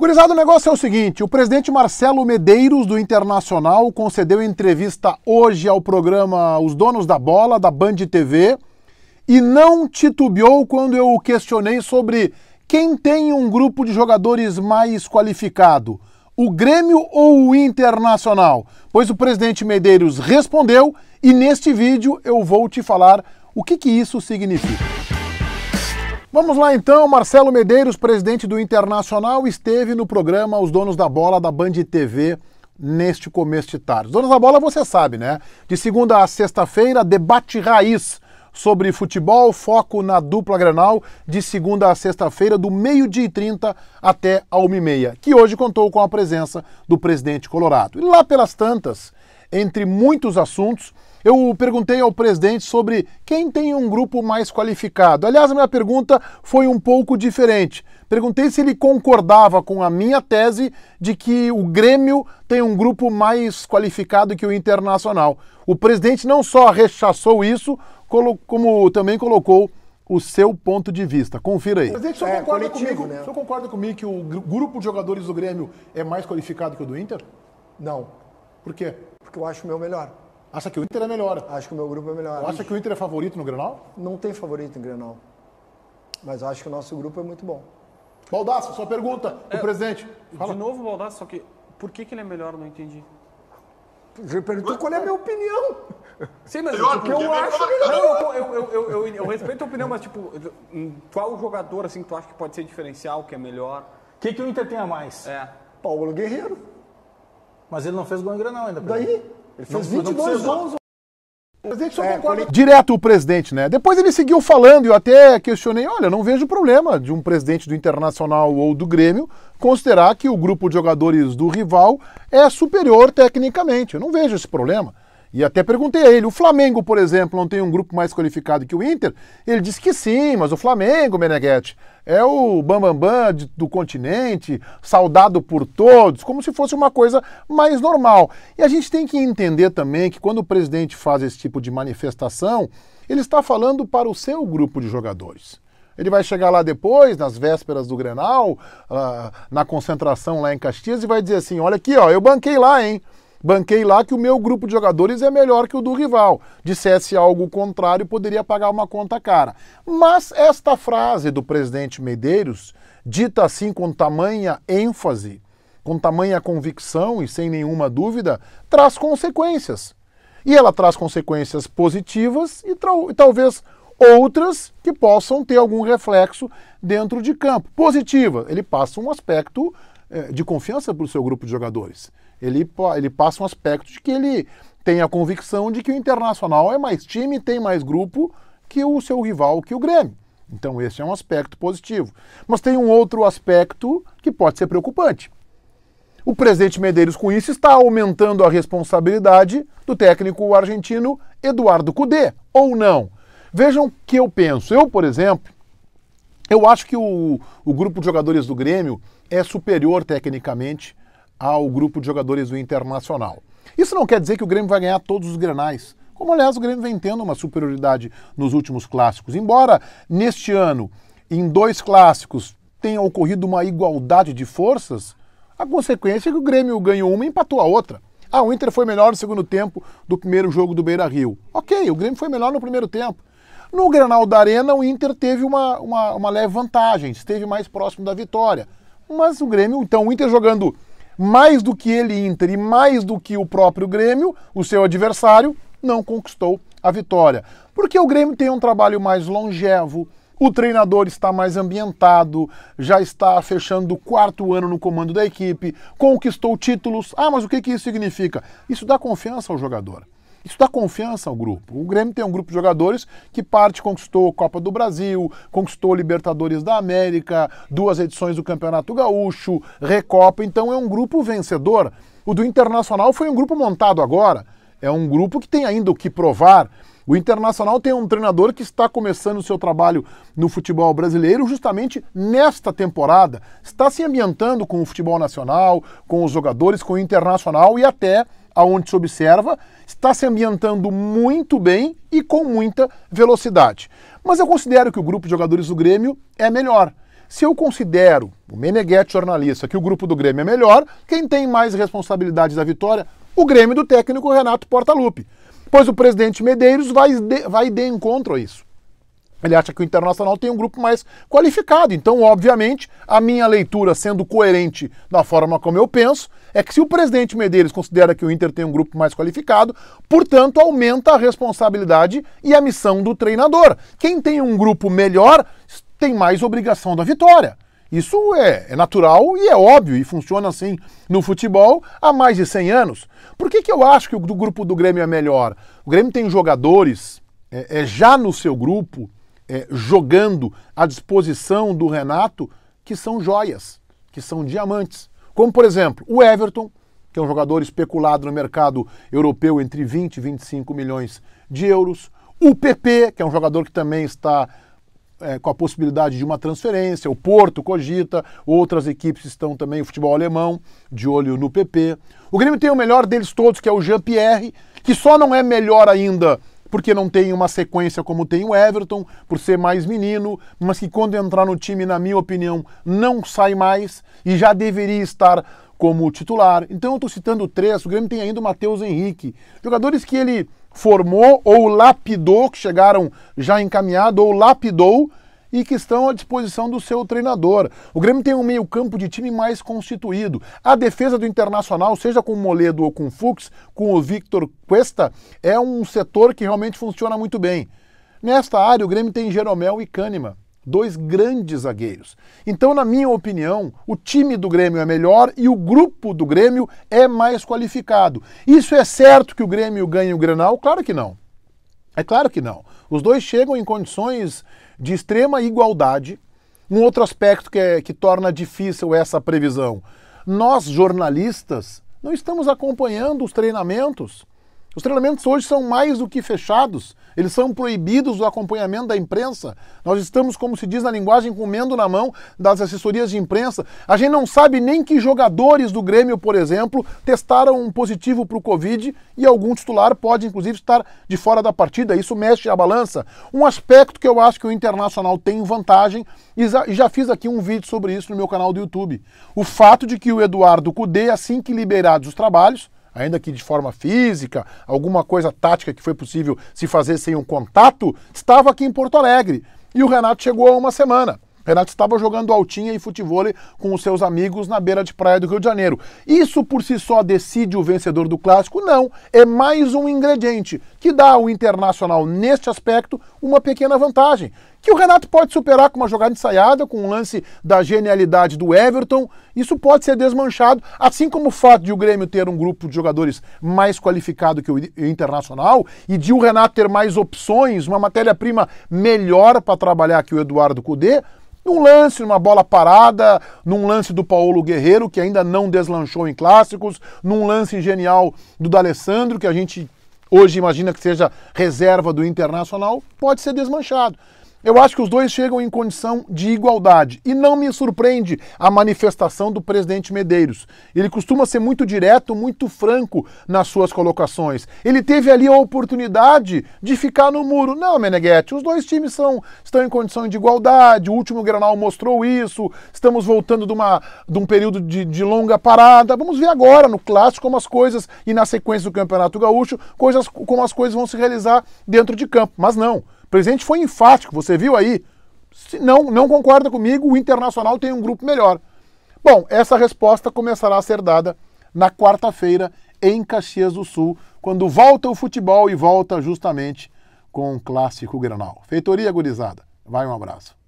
Gurizado, o negócio é o seguinte: o presidente Marcelo Medeiros, do Internacional, concedeu entrevista hoje ao programa Os Donos da Bola, da Band TV, e não titubeou quando eu o questionei sobre quem tem um grupo de jogadores mais qualificado, o Grêmio ou o Internacional. Pois o presidente Medeiros respondeu, e neste vídeo eu vou te falar o que, que isso significa. Vamos lá então, Marcelo Medeiros, presidente do Internacional, esteve no programa Os Donos da Bola da Band TV neste começo de tarde. Os Donos da Bola você sabe, né? De segunda a sexta-feira, debate raiz sobre futebol, foco na dupla Grenal, de segunda a sexta-feira, do meio-dia e trinta até a uma e meia, que hoje contou com a presença do presidente Colorado. E lá pelas tantas, entre muitos assuntos. Eu perguntei ao presidente sobre quem tem um grupo mais qualificado. Aliás, a minha pergunta foi um pouco diferente. Perguntei se ele concordava com a minha tese de que o Grêmio tem um grupo mais qualificado que o Internacional. O presidente não só rechaçou isso, como também colocou o seu ponto de vista. Confira aí. Presidente, o senhor, é, concorda, coletivo, comigo, né? o concorda comigo que o grupo de jogadores do Grêmio é mais qualificado que o do Inter? Não. Por quê? porque eu acho o meu melhor. Acha que o Inter é melhor? Acho que o meu grupo é melhor. Acha que o Inter é favorito no Grenal? Não tem favorito em Grenal. Mas acho que o nosso grupo é muito bom. Baldassa, sua pergunta, é, o presidente. Fala. De novo, Baldassa, só que por que, que ele é melhor? Não entendi. Ele perguntou qual é a minha opinião. Sim, mas melhor, tipo, eu acho que não. Eu, eu, eu, eu, respeito a opinião, mas tipo, qual jogador assim que tu acha que pode ser diferencial, que é melhor? O que, que o Inter tem a mais? É. Paulo Guerreiro. Mas ele não fez gol em Grenal ainda. Daí? Ele fez não, 22 gols. É, direto o presidente, né? Depois ele seguiu falando e eu até questionei: olha, não vejo problema de um presidente do Internacional ou do Grêmio considerar que o grupo de jogadores do rival é superior tecnicamente. Eu não vejo esse problema. E até perguntei a ele, o Flamengo, por exemplo, não tem um grupo mais qualificado que o Inter? Ele disse que sim, mas o Flamengo, Meneghetti, é o bambambam bam, bam do continente, saudado por todos, como se fosse uma coisa mais normal. E a gente tem que entender também que quando o presidente faz esse tipo de manifestação, ele está falando para o seu grupo de jogadores. Ele vai chegar lá depois, nas vésperas do Grenal, ah, na concentração lá em Caxias, e vai dizer assim, olha aqui, ó, eu banquei lá, hein? Banquei lá que o meu grupo de jogadores é melhor que o do rival. Dissesse algo contrário, poderia pagar uma conta cara. Mas esta frase do presidente Medeiros, dita assim com tamanha ênfase, com tamanha convicção e sem nenhuma dúvida, traz consequências. E ela traz consequências positivas e, e talvez outras que possam ter algum reflexo dentro de campo. Positiva, ele passa um aspecto eh, de confiança para o seu grupo de jogadores. Ele, ele passa um aspecto de que ele tem a convicção de que o Internacional é mais time, tem mais grupo que o seu rival, que o Grêmio. Então, esse é um aspecto positivo. Mas tem um outro aspecto que pode ser preocupante. O presidente Medeiros, com isso, está aumentando a responsabilidade do técnico argentino Eduardo Cudê, ou não? Vejam o que eu penso. Eu, por exemplo, eu acho que o, o grupo de jogadores do Grêmio é superior tecnicamente ao grupo de jogadores do Internacional. Isso não quer dizer que o Grêmio vai ganhar todos os grenais, como aliás o Grêmio vem tendo uma superioridade nos últimos clássicos. Embora neste ano, em dois clássicos, tenha ocorrido uma igualdade de forças, a consequência é que o Grêmio ganhou uma e empatou a outra. Ah, o Inter foi melhor no segundo tempo do primeiro jogo do Beira Rio. Ok, o Grêmio foi melhor no primeiro tempo. No Granal da Arena, o Inter teve uma, uma, uma leve vantagem, esteve mais próximo da vitória. Mas o Grêmio, então, o Inter jogando mais do que ele, Inter, e mais do que o próprio Grêmio, o seu adversário, não conquistou a vitória. Porque o Grêmio tem um trabalho mais longevo, o treinador está mais ambientado, já está fechando o quarto ano no comando da equipe, conquistou títulos. Ah, mas o que, que isso significa? Isso dá confiança ao jogador. Isso dá confiança ao grupo. O Grêmio tem um grupo de jogadores que parte conquistou Copa do Brasil, conquistou Libertadores da América, duas edições do Campeonato Gaúcho, Recopa, então é um grupo vencedor. O do Internacional foi um grupo montado agora. É um grupo que tem ainda o que provar. O Internacional tem um treinador que está começando o seu trabalho no futebol brasileiro justamente nesta temporada. Está se ambientando com o futebol nacional, com os jogadores, com o internacional e até aonde se observa, está se ambientando muito bem e com muita velocidade. Mas eu considero que o grupo de jogadores do Grêmio é melhor. Se eu considero, o Meneghetti jornalista, que o grupo do Grêmio é melhor, quem tem mais responsabilidades da vitória? O Grêmio do técnico Renato Portaluppi. Pois o presidente Medeiros vai de, vai de encontro a isso. Ele acha que o Internacional tem um grupo mais qualificado. Então, obviamente, a minha leitura, sendo coerente da forma como eu penso, é que se o presidente Medeiros considera que o Inter tem um grupo mais qualificado, portanto, aumenta a responsabilidade e a missão do treinador. Quem tem um grupo melhor tem mais obrigação da vitória. Isso é, é, natural e é óbvio e funciona assim no futebol há mais de 100 anos. Por que, que eu acho que o do grupo do Grêmio é melhor? O Grêmio tem jogadores é, é já no seu grupo é, jogando à disposição do Renato que são joias, que são diamantes. Como, por exemplo, o Everton, que é um jogador especulado no mercado europeu entre 20 e 25 milhões de euros. O PP, que é um jogador que também está é, com a possibilidade de uma transferência. O Porto cogita, outras equipes estão também, o futebol alemão, de olho no PP. O Grêmio tem o melhor deles todos, que é o Jean-Pierre, que só não é melhor ainda porque não tem uma sequência como tem o Everton, por ser mais menino, mas que quando entrar no time, na minha opinião, não sai mais e já deveria estar como titular. Então eu estou citando três, o Grêmio tem ainda o Matheus Henrique. Jogadores que ele formou ou lapidou, que chegaram já encaminhados ou lapidou e que estão à disposição do seu treinador. O Grêmio tem um meio-campo de time mais constituído. A defesa do Internacional, seja com o Moledo ou com o Fux, com o Victor Cuesta, é um setor que realmente funciona muito bem. Nesta área, o Grêmio tem Jeromel e Cânima, dois grandes zagueiros. Então, na minha opinião, o time do Grêmio é melhor e o grupo do Grêmio é mais qualificado. Isso é certo que o Grêmio ganha o Grenal? Claro que não. É claro que não. Os dois chegam em condições de extrema igualdade. Um outro aspecto que, é, que torna difícil essa previsão: nós, jornalistas, não estamos acompanhando os treinamentos. Os treinamentos hoje são mais do que fechados, eles são proibidos do acompanhamento da imprensa. Nós estamos, como se diz na linguagem, comendo na mão das assessorias de imprensa. A gente não sabe nem que jogadores do Grêmio, por exemplo, testaram um positivo para o Covid e algum titular pode, inclusive, estar de fora da partida. Isso mexe a balança. Um aspecto que eu acho que o Internacional tem vantagem, e já fiz aqui um vídeo sobre isso no meu canal do YouTube: o fato de que o Eduardo Cudê, assim que liberados os trabalhos, ainda que de forma física, alguma coisa tática que foi possível se fazer sem um contato, estava aqui em Porto Alegre. E o Renato chegou há uma semana. O Renato estava jogando altinha e futebol com os seus amigos na beira de praia do Rio de Janeiro. Isso por si só decide o vencedor do clássico? Não. É mais um ingrediente que dá ao Internacional, neste aspecto, uma pequena vantagem, que o Renato pode superar com uma jogada ensaiada, com um lance da genialidade do Everton. Isso pode ser desmanchado, assim como o fato de o Grêmio ter um grupo de jogadores mais qualificado que o Internacional e de o Renato ter mais opções, uma matéria-prima melhor para trabalhar que o Eduardo Cudê, num lance, numa bola parada, num lance do Paulo Guerreiro, que ainda não deslanchou em clássicos, num lance genial do D'Alessandro, que a gente hoje imagina que seja reserva do Internacional, pode ser desmanchado. Eu acho que os dois chegam em condição de igualdade. E não me surpreende a manifestação do presidente Medeiros. Ele costuma ser muito direto, muito franco nas suas colocações. Ele teve ali a oportunidade de ficar no muro. Não, Meneghetti, os dois times são, estão em condição de igualdade. O último Granal mostrou isso. Estamos voltando de, uma, de um período de, de longa parada. Vamos ver agora, no clássico, como as coisas, e na sequência do Campeonato Gaúcho, coisas, como as coisas vão se realizar dentro de campo. Mas não. O presidente foi enfático, você viu aí. Se não, não concorda comigo, o Internacional tem um grupo melhor. Bom, essa resposta começará a ser dada na quarta-feira em Caxias do Sul, quando volta o futebol e volta justamente com o clássico Granal. Feitoria gurizada. Vai um abraço.